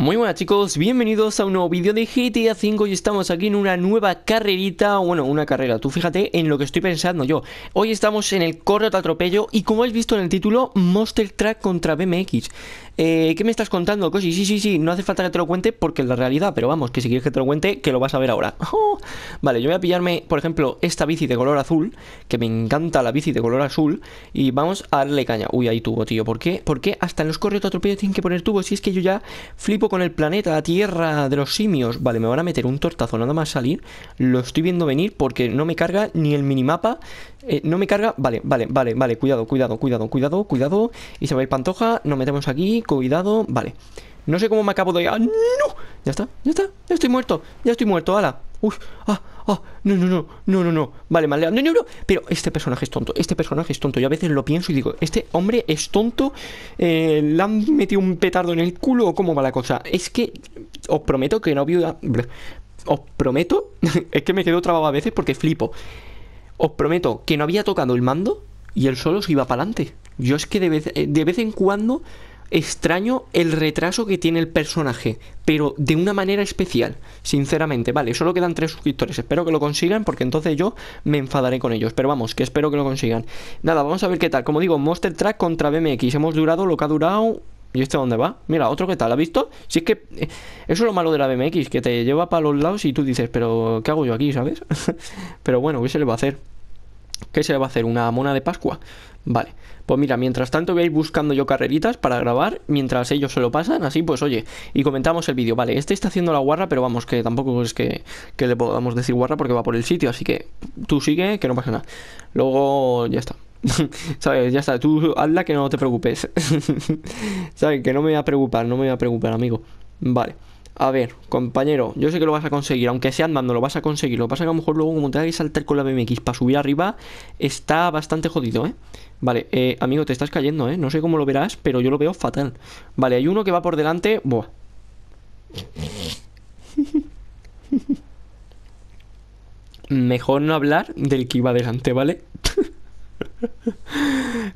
Muy buenas chicos, bienvenidos a un nuevo vídeo de GTA 5 y estamos aquí en una nueva carrerita, bueno, una carrera, tú fíjate en lo que estoy pensando yo. Hoy estamos en el de atropello y como habéis visto en el título, Monster Track contra BMX eh, ¿qué me estás contando, Cosi? Sí, sí, sí, no hace falta que te lo cuente porque es la realidad, pero vamos, que si quieres que te lo cuente, que lo vas a ver ahora. Oh. vale, yo voy a pillarme, por ejemplo, esta bici de color azul, que me encanta la bici de color azul, y vamos a darle caña. Uy, hay tubo, tío, ¿por qué? ¿Por qué hasta en los correos atropello tienen que poner tubo? Si es que yo ya flipo con el planeta, la tierra de los simios. Vale, me van a meter un tortazo nada más salir, lo estoy viendo venir porque no me carga ni el minimapa eh, no me carga, vale, vale, vale, vale, cuidado, cuidado, cuidado, cuidado, cuidado. Y se va a Pantoja, nos metemos aquí, cuidado, vale. No sé cómo me acabo de... ¡Ah, no! Ya está, ya está, ya estoy muerto, ya estoy muerto, ala. Uf, ah, ah, no, no, no, no, no, no. Vale, mal, no, no, Pero este personaje es tonto, este personaje es tonto. Yo a veces lo pienso y digo, este hombre es tonto, eh, le han metido un petardo en el culo o cómo va la cosa. Es que os prometo que no viuda... Os prometo, es que me quedo trabado a veces porque flipo os prometo que no había tocado el mando y él solo se iba para adelante. Yo es que de vez, eh, de vez en cuando extraño el retraso que tiene el personaje, pero de una manera especial, sinceramente. Vale, solo quedan tres suscriptores, espero que lo consigan porque entonces yo me enfadaré con ellos, pero vamos, que espero que lo consigan. Nada, vamos a ver qué tal. Como digo, Monster Track contra BMX, hemos durado lo que ha durado ¿Y este dónde va? Mira, otro que tal, ¿ha visto? Si es que eh, eso es lo malo de la BMX, que te lleva para los lados y tú dices, pero ¿qué hago yo aquí, sabes? pero bueno, ¿qué se le va a hacer? ¿Qué se le va a hacer? ¿Una mona de Pascua? Vale, pues mira, mientras tanto voy a ir buscando yo carreritas para grabar, mientras ellos se lo pasan, así pues oye, y comentamos el vídeo. Vale, este está haciendo la guarra, pero vamos, que tampoco es que, que le podamos decir guarra porque va por el sitio, así que tú sigue, que no pasa nada. Luego ya está. ¿Sabes? Ya está, tú hazla que no te preocupes. ¿Sabes? Que no me voy a preocupar, no me voy a preocupar, amigo. Vale. A ver, compañero, yo sé que lo vas a conseguir, aunque sea andando, lo vas a conseguir. Lo que pasa que a lo mejor luego como tengas que saltar con la BMX para subir arriba, está bastante jodido, ¿eh? Vale, eh, amigo, te estás cayendo, ¿eh? No sé cómo lo verás, pero yo lo veo fatal. Vale, hay uno que va por delante. Buah. Mejor no hablar del que iba delante, ¿vale?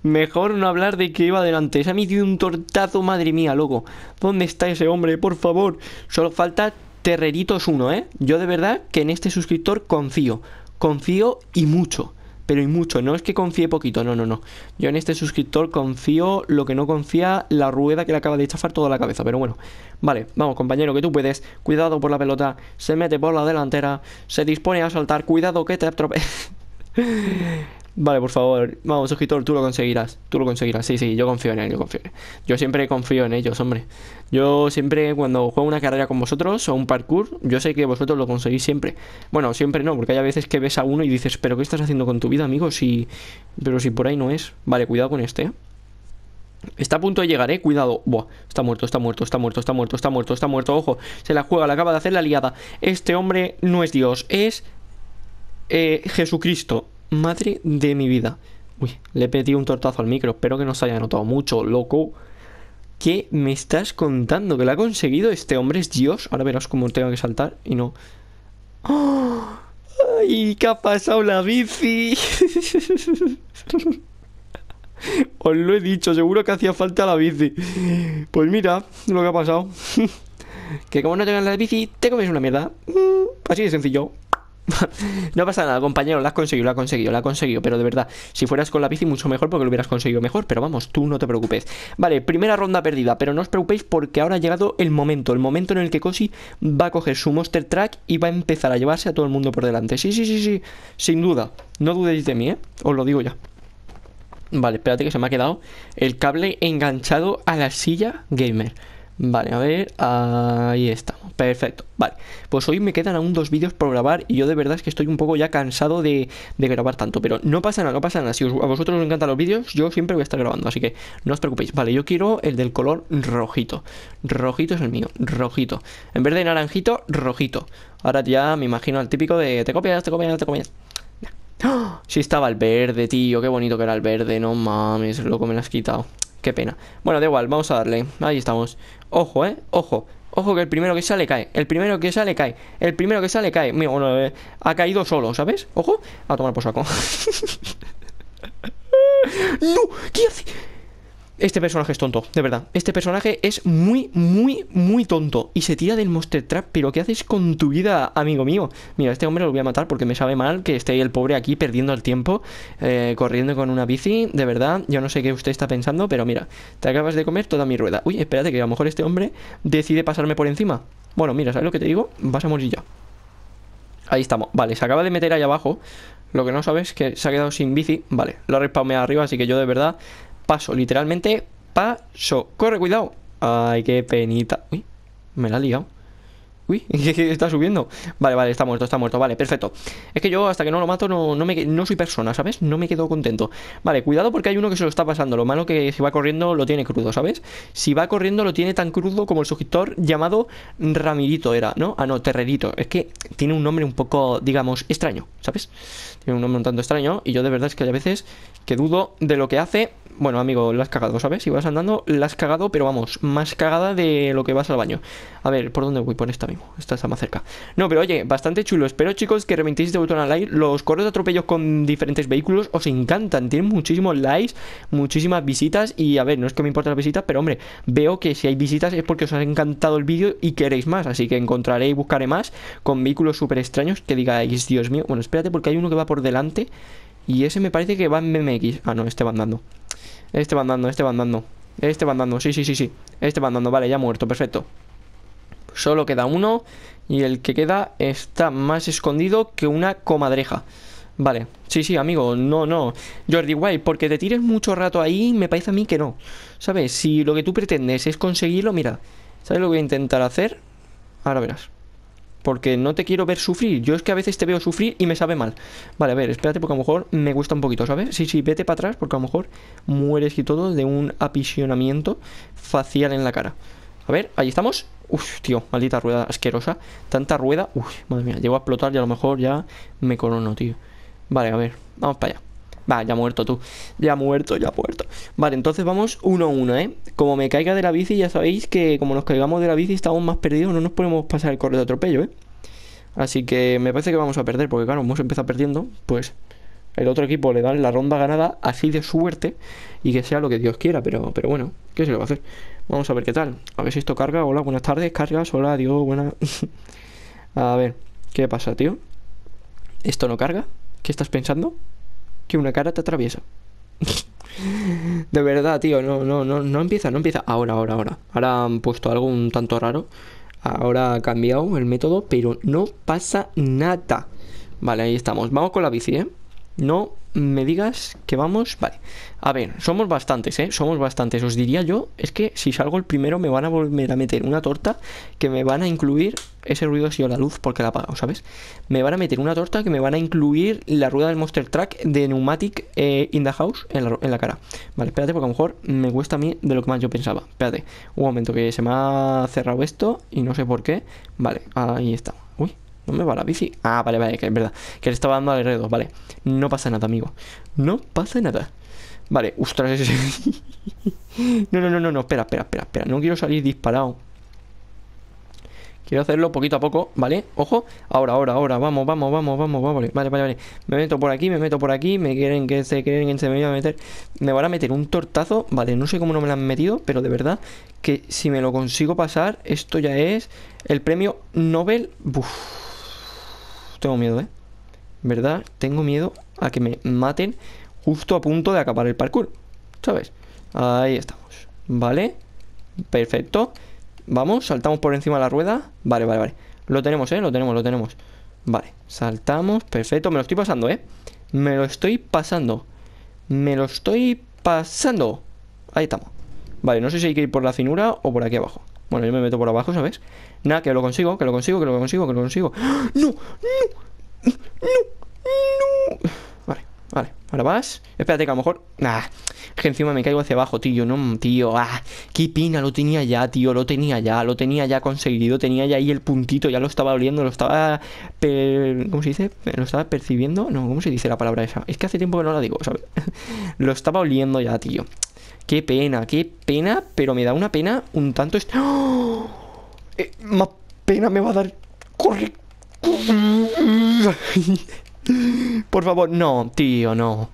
Mejor no hablar de que iba adelante. Se ha metido un tortazo, madre mía, loco. ¿Dónde está ese hombre? Por favor. Solo falta Terreritos uno, ¿eh? Yo de verdad que en este suscriptor confío. Confío y mucho. Pero y mucho. No es que confíe poquito, no, no, no. Yo en este suscriptor confío lo que no confía la rueda que le acaba de chafar toda la cabeza. Pero bueno. Vale, vamos, compañero, que tú puedes. Cuidado por la pelota. Se mete por la delantera. Se dispone a saltar. Cuidado que te atropele. Vale, por favor, vamos, escritor, tú lo conseguirás, tú lo conseguirás, sí, sí, yo confío en él, yo confío Yo siempre confío en ellos, hombre. Yo siempre cuando juego una carrera con vosotros o un parkour, yo sé que vosotros lo conseguís siempre. Bueno, siempre no, porque hay veces que ves a uno y dices, pero ¿qué estás haciendo con tu vida, amigo? Si... Pero si por ahí no es. Vale, cuidado con este, ¿eh? Está a punto de llegar, eh. Cuidado. Buah, está muerto, está muerto, está muerto, está muerto, está muerto, está muerto. Ojo, se la juega, le acaba de hacer la liada. Este hombre no es Dios, es eh, Jesucristo madre de mi vida. Uy, le he pedido un tortazo al micro. Espero que no se haya notado mucho, loco. ¿Qué me estás contando? ¿Que lo ha conseguido? Este hombre es Dios. Ahora verás cómo tengo que saltar y no. ¡Ah! ¡Ay! ¿Qué ha pasado la bici? Os lo he dicho, seguro que hacía falta la bici. Pues mira lo que ha pasado. que como no tengas la bici, te comes una mierda. Mm, así de sencillo. no pasa nada, compañero, la has conseguido, la has conseguido, la has conseguido, pero de verdad, si fueras con la bici mucho mejor porque lo hubieras conseguido mejor, pero vamos, tú no te preocupes. Vale, primera ronda perdida, pero no os preocupéis porque ahora ha llegado el momento, el momento en el que Cosi va a coger su Monster Track y va a empezar a llevarse a todo el mundo por delante. Sí, sí, sí, sí, sin duda, no dudéis de mí, ¿eh? Os lo digo ya. Vale, espérate que se me ha quedado el cable enganchado a la silla gamer. Vale, a ver, ahí estamos, perfecto, vale, pues hoy me quedan aún dos vídeos por grabar y yo de verdad es que estoy un poco ya cansado de, grabar tanto, pero no pasa nada, no pasa nada, si a vosotros os encantan los vídeos, yo siempre voy a estar grabando, así que no os preocupéis, vale, yo quiero el del color rojito, rojito es el mío, rojito, en vez de naranjito, rojito, ahora ya me imagino al típico de te copias, te copias, te copias, ¡Ah! si estaba el verde, tío, qué bonito que era el verde, no mames, loco, me lo has quitado. Qué pena. Bueno, da igual, vamos a darle. Ahí estamos. Ojo, eh. Ojo. Ojo que el primero que sale cae. El primero que sale cae. El primero que sale cae. Mira, bueno, eh, ha caído solo, ¿sabes? Ojo. A tomar por saco. ¡No! ¿Qué hace? Este personaje es tonto, de verdad. Este personaje es muy, muy, muy tonto. Y se tira del Monster Trap. Pero ¿qué haces con tu vida, amigo mío? Mira, este hombre lo voy a matar porque me sabe mal que esté el pobre aquí perdiendo el tiempo. Eh, corriendo con una bici. De verdad, yo no sé qué usted está pensando. Pero mira, te acabas de comer toda mi rueda. Uy, espérate que a lo mejor este hombre decide pasarme por encima. Bueno, mira, ¿sabes lo que te digo? Vas a morir ya. Ahí estamos. Vale, se acaba de meter ahí abajo. Lo que no sabes es que se ha quedado sin bici. Vale, lo ha respawnado arriba, así que yo de verdad Paso, literalmente paso. Corre, cuidado. Ay, qué penita. Uy, me la ha liado. Uy, está subiendo. Vale, vale, está muerto, está muerto. Vale, perfecto. Es que yo hasta que no lo mato no, no, me, no soy persona, ¿sabes? No me quedo contento. Vale, cuidado porque hay uno que se lo está pasando. Lo malo que si va corriendo lo tiene crudo, ¿sabes? Si va corriendo lo tiene tan crudo como el sujetor llamado Ramirito era, ¿no? Ah, no, Terrerito. Es que tiene un nombre un poco, digamos, extraño, ¿sabes? Tiene un nombre un tanto extraño y yo de verdad es que a veces que dudo de lo que hace bueno, amigo, la has cagado, ¿sabes? Si vas andando, la has cagado, pero vamos, más cagada de lo que vas al baño. A ver, ¿por dónde voy? Por esta mismo. Esta está más cerca. No, pero oye, bastante chulo. Espero, chicos, que reventéis de botón al like. Los correos de atropellos con diferentes vehículos os encantan. Tienen muchísimos likes, muchísimas visitas. Y a ver, no es que me importen las visitas, pero hombre, veo que si hay visitas es porque os ha encantado el vídeo y queréis más. Así que encontraré y buscaré más con vehículos súper extraños que digáis, Dios mío. Bueno, espérate, porque hay uno que va por delante. Y ese me parece que va en MX. Ah, no, este va andando. Este va andando, este va andando. Este va andando, sí, sí, sí, sí. Este va andando, vale, ya muerto, perfecto. Solo queda uno y el que queda está más escondido que una comadreja. Vale, sí, sí, amigo, no, no. Jordi, guay, porque te tires mucho rato ahí, me parece a mí que no. ¿Sabes? Si lo que tú pretendes es conseguirlo, mira, ¿sabes lo que voy a intentar hacer? Ahora verás porque no te quiero ver sufrir. Yo es que a veces te veo sufrir y me sabe mal. Vale, a ver, espérate porque a lo mejor me gusta un poquito, ¿sabes? Sí, sí, vete para atrás porque a lo mejor mueres y todo de un apisionamiento facial en la cara. A ver, ahí estamos. Uf, tío, maldita rueda asquerosa. Tanta rueda. Uf, madre mía, llego a explotar y a lo mejor ya me corono, tío. Vale, a ver, vamos para allá. Va, ya muerto tú. Ya muerto, ya muerto. Vale, entonces vamos uno a uno, ¿eh? Como me caiga de la bici, ya sabéis que como nos caigamos de la bici estamos más perdidos, no nos podemos pasar el correo de atropello, ¿eh? Así que me parece que vamos a perder, porque claro, hemos empezado perdiendo, pues el otro equipo le da la ronda ganada así de suerte y que sea lo que Dios quiera, pero, pero bueno, ¿qué se lo va a hacer? Vamos a ver qué tal. A ver si esto carga. Hola, buenas tardes, cargas. Hola, adiós, buena a ver, ¿qué pasa, tío? ¿Esto no carga? ¿Qué estás pensando? que una cara te atraviesa. de verdad, tío, no, no, no, no empieza, no empieza. Ahora, ahora, ahora. Ahora han puesto algo un tanto raro. Ahora ha cambiado el método, pero no pasa nada. Vale, ahí estamos. Vamos con la bici, ¿eh? No me digas que vamos. Vale. A ver, somos bastantes, ¿eh? Somos bastantes. Os diría yo, es que si salgo el primero me van a volver a meter una torta que me van a incluir ese ruido ha sido la luz porque la he apagado, ¿sabes? Me van a meter una torta que me van a incluir la rueda del Monster Track de Pneumatic eh, in the House en la, en la, cara. Vale, espérate porque a lo mejor me cuesta a mí de lo que más yo pensaba. Espérate, un momento que se me ha cerrado esto y no sé por qué. Vale, ahí está. Uy, ¿No me va la bici? Ah, vale, vale, que es verdad. Que le estaba dando alrededor vale. No pasa nada, amigo. No pasa nada. Vale, ostras. no, no, no, no, no. Espera, espera, espera, espera. No quiero salir disparado. Quiero hacerlo poquito a poco, ¿vale? Ojo, ahora, ahora, ahora, vamos, vamos, vamos, vamos, vamos, vale, vale, vale. Me meto por aquí, me meto por aquí, me quieren que se quieren que se me iba a meter. Me van a meter un tortazo, vale, no sé cómo no me lo han metido, pero de verdad que si me lo consigo pasar, esto ya es el premio Nobel. Buf tengo miedo, ¿eh? ¿Verdad? Tengo miedo a que me maten justo a punto de acabar el parkour. ¿Sabes? Ahí estamos. ¿Vale? Perfecto. Vamos, saltamos por encima de la rueda. Vale, vale, vale. Lo tenemos, ¿eh? Lo tenemos, lo tenemos. Vale, saltamos. Perfecto. Me lo estoy pasando, ¿eh? Me lo estoy pasando. Me lo estoy pasando. Ahí estamos. Vale, no sé si hay que ir por la finura o por aquí abajo. Bueno, yo me meto por abajo, ¿sabes? Nada, que lo consigo, que lo consigo, que lo consigo, que lo consigo. ¡Ah! ¡No! ¡No! ¡No! Ahora vas. Espérate que a lo mejor. nada. Ah, es que encima me caigo hacia abajo, tío. No, tío. Ah. Qué pena Lo tenía ya, tío. Lo tenía ya. Lo tenía ya conseguido. Tenía ya ahí el puntito. Ya lo estaba oliendo. Lo estaba. ¿Cómo se dice? Lo estaba percibiendo. No, ¿cómo se dice la palabra esa? Es que hace tiempo que no la digo, ¿sabes? lo estaba oliendo ya, tío. Qué pena, qué pena. Pero me da una pena un tanto. Eh, más pena me va a dar. Corre. Por favor, no, tío, no.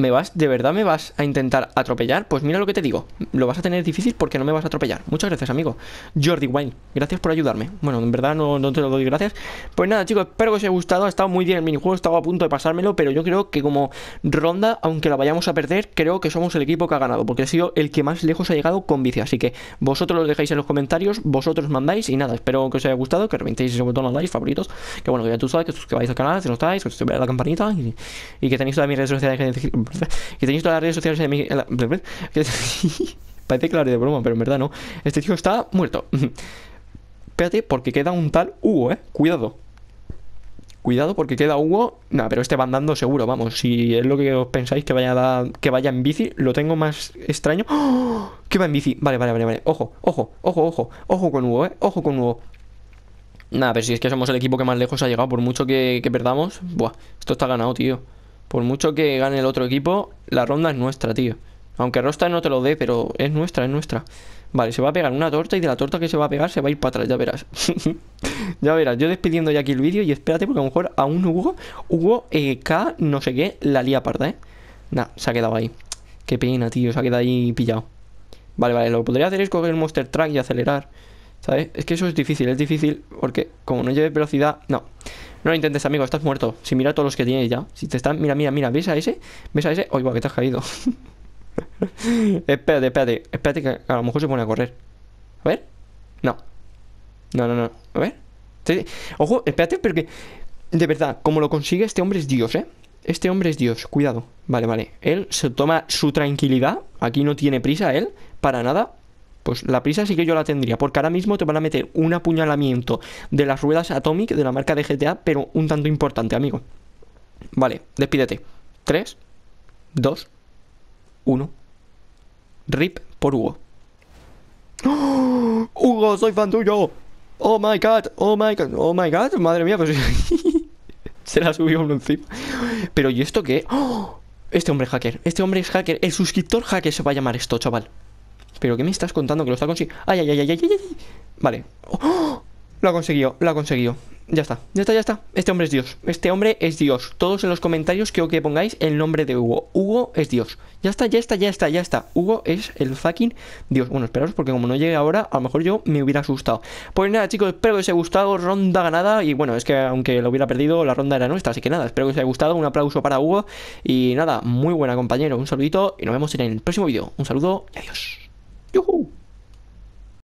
¿me vas, de verdad me vas a intentar atropellar? Pues mira lo que te digo, lo vas a tener difícil porque no me vas a atropellar. Muchas gracias, amigo. Jordi Wayne, gracias por ayudarme. Bueno, en verdad no, te lo doy gracias. Pues nada, chicos, espero que os haya gustado. Ha estado muy bien el minijuego, estaba a punto de pasármelo, pero yo creo que como ronda, aunque la vayamos a perder, creo que somos el equipo que ha ganado, porque ha sido el que más lejos ha llegado con vicio. Así que vosotros lo dejáis en los comentarios, vosotros mandáis y nada, espero que os haya gustado, que reventéis ese botón like, favoritos, que bueno, ya tú sabes que suscribáis al canal, si no estáis, que os la campanita y, que tenéis todas mis redes sociales que tenéis todas las redes sociales de mi... Parece que lo haré de broma, pero en verdad no. Este tío está muerto. Espérate, porque queda un tal Hugo, ¿eh? Cuidado. Cuidado porque queda Hugo. nada pero este va andando seguro, vamos. Si es lo que os pensáis que vaya, que vaya en bici, lo tengo más extraño. ¡Oh! Que va en bici. Vale, vale, vale, vale. Ojo, ojo, ojo, ojo. Ojo con Hugo, ¿eh? Ojo con Hugo. Nada, pero si es que somos el equipo que más lejos ha llegado, por mucho que, que perdamos. Buah, esto está ganado, tío por mucho que gane el otro equipo, la ronda es nuestra, tío. Aunque Rosta no te lo dé, pero es nuestra, es nuestra. Vale, se va a pegar una torta y de la torta que se va a pegar se va a ir para atrás, ya verás. ya verás, yo despidiendo ya aquí el vídeo y espérate porque a lo mejor aún Hugo, Hugo eh, K, no sé qué, la lía parda, ¿eh? Nah, se ha quedado ahí. Qué pena, tío, se ha quedado ahí pillado. Vale, vale, lo que podría hacer es coger el Monster Track y acelerar. ¿Sabes? Es que eso es difícil, es difícil porque como no lleves velocidad, no. No lo intentes, amigo, estás muerto. Si mira todos los que tienes ya. Si te están, mira, mira, mira, ¿ves a ese? ¿Ves a ese? Uy, va, que te has caído. espérate, espérate, espérate que a lo mejor se pone a correr. A ver. No. No, no, no. A ver. Ojo, espérate, porque de verdad, como lo consigue, este hombre es Dios, ¿eh? Este hombre es Dios, cuidado. Vale, vale. Él se toma su tranquilidad. Aquí no tiene prisa, él, para nada. Pues la prisa sí que yo la tendría, porque ahora mismo te van a meter un apuñalamiento de las ruedas Atomic de la marca de GTA, pero un tanto importante, amigo. Vale, despídete. 3, 2, 1. RIP por Hugo. ¡Oh! Hugo, soy fan tuyo. Oh my god, oh my god, oh my god, madre mía, pues se la subió uno encima. Pero ¿y esto qué? ¡Oh! Este hombre es hacker, este hombre es hacker, el suscriptor hacker se va a llamar esto, chaval. ¿Pero qué me estás contando que lo está consiguiendo? ¡Ay, ay, ay, ay, ay, ay! Vale. ¡Oh! Lo ha conseguido, lo ha conseguido. Ya está, ya está, ya está. Este hombre es Dios. Este hombre es Dios. Todos en los comentarios quiero que pongáis el nombre de Hugo. Hugo es Dios. Ya está, ya está, ya está, ya está. Hugo es el fucking Dios. Bueno, esperaros porque como no llegue ahora, a lo mejor yo me hubiera asustado. Pues nada, chicos, espero que os haya gustado. Ronda ganada. Y bueno, es que aunque lo hubiera perdido, la ronda era nuestra. Así que nada, espero que os haya gustado. Un aplauso para Hugo. Y nada, muy buena compañero. Un saludito y nos vemos en el próximo vídeo. Un saludo y adiós. yoo